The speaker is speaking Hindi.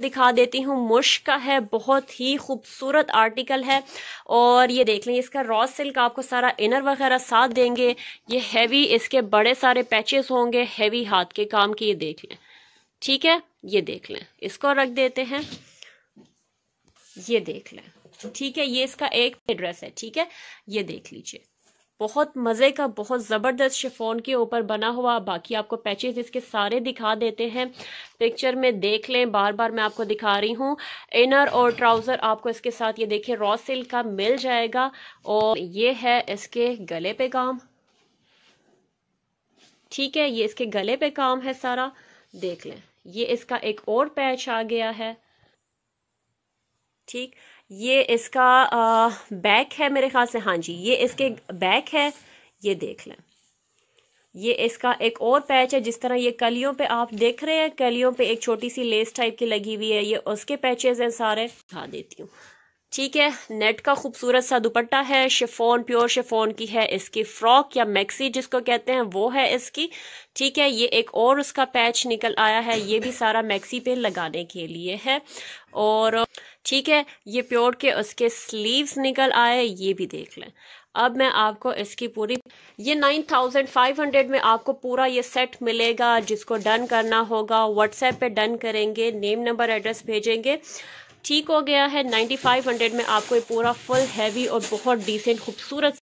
दिखा देती हूँ मुश का है बहुत ही खूबसूरत आर्टिकल है और ये देख लें इसका रॉ सिल्क आपको सारा इनर वगैरह साथ देंगे ये हैवी इसके बड़े सारे पैचेस होंगे हैवी हाथ के काम की ये देख लें ठीक है ये देख लें इसको रख देते हैं ये देख लें ठीक है ये इसका एक ड्रेस है ठीक है ये देख लीजिए बहुत मज़े का बहुत ज़बरदस्त शिफोन के ऊपर बना हुआ बाकी आपको पैचेज इसके सारे दिखा देते हैं पिक्चर में देख लें बार बार मैं आपको दिखा रही हूँ इनर और ट्राउज़र आपको इसके साथ ये देखिए रॉ सिल्क का मिल जाएगा और ये है इसके गले पे काम ठीक है ये इसके गले पे काम है सारा देख लें ये इसका एक और पैच आ गया है ठीक ये इसका आ, बैक है मेरे ख्याल से हाँ जी ये इसके बैक है ये देख लें ये इसका एक और पैच है जिस तरह ये कलियों पे आप देख रहे हैं कलियों पे एक छोटी सी लेस टाइप की लगी हुई है ये उसके पैचेस हैं सारे दिखा देती हूँ ठीक है नेट का खूबसूरत सा दुपट्टा है शिफोन प्योर शिफोन की है इसकी फ्रॉक या मैक्सी जिसको कहते हैं वो है इसकी ठीक है ये एक और उसका पैच निकल आया है ये भी सारा मैक्सी पे लगाने के लिए है और ठीक है ये प्योर के उसके स्लीव्स निकल आए ये भी देख लें अब मैं आपको इसकी पूरी ये 9500 में आपको पूरा ये सेट मिलेगा जिसको डन करना होगा व्हाट्सएप पे डन करेंगे नेम नंबर एड्रेस भेजेंगे ठीक हो गया है 9500 में आपको ये पूरा फुल हैवी और बहुत डिसेंट खूबसूरत